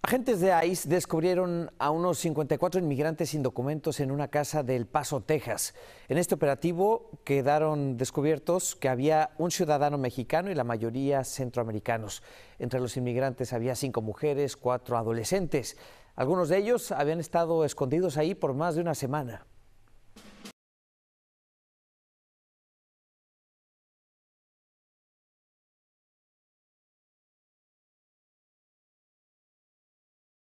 Agentes de ICE descubrieron a unos 54 inmigrantes sin documentos en una casa del Paso, Texas. En este operativo quedaron descubiertos que había un ciudadano mexicano y la mayoría centroamericanos. Entre los inmigrantes había cinco mujeres, cuatro adolescentes. Algunos de ellos habían estado escondidos ahí por más de una semana.